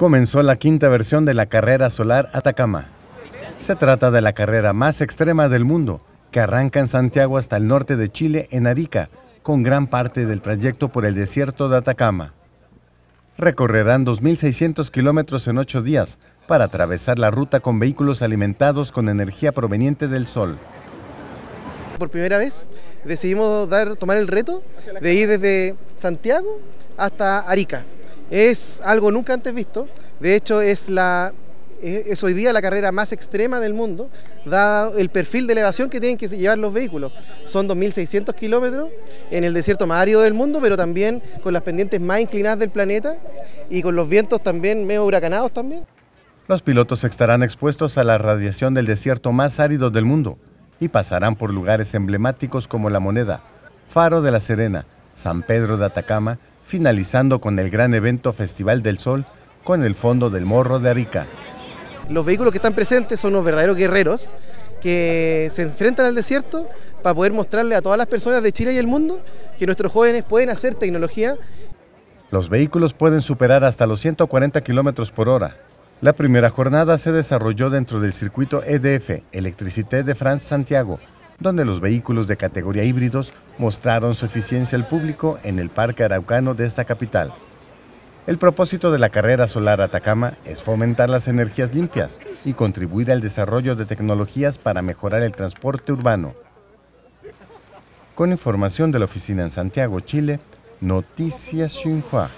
comenzó la quinta versión de la carrera solar Atacama. Se trata de la carrera más extrema del mundo, que arranca en Santiago hasta el norte de Chile, en Arica, con gran parte del trayecto por el desierto de Atacama. Recorrerán 2.600 kilómetros en ocho días para atravesar la ruta con vehículos alimentados con energía proveniente del sol por primera vez decidimos dar, tomar el reto de ir desde Santiago hasta Arica. Es algo nunca antes visto, de hecho es, hoy día la carrera más extrema del mundo, dado el perfil de elevación que tienen que llevar los vehículos. Son 2.600 kilómetros en el desierto más árido del mundo, pero también con las pendientes más inclinadas del planeta y con los vientos también medio huracanados también. Los pilotos estarán expuestos a la radiación del desierto más árido del mundo y pasarán por lugares emblemáticos como La Moneda, Faro de la Serena, San Pedro de Atacama, finalizando con el gran evento Festival del Sol con el fondo del Morro de Arica. Los vehículos que están presentes son los verdaderos guerreros que se enfrentan al desierto para poder mostrarle a todas las personas de Chile y el mundo que nuestros jóvenes pueden hacer tecnología. Los vehículos pueden superar hasta los 140 kilómetros por hora. La primera jornada se desarrolló dentro del circuito EDF, Electricité de France Santiago, donde los vehículos de categoría híbridos mostraron su eficiencia al público en el Parque Araucano de esta capital. El propósito de la carrera solar Atacama es fomentar las energías limpias y contribuir al desarrollo de tecnologías para mejorar el transporte urbano. Con información de la oficina en Santiago, Chile, Noticias Xinhua.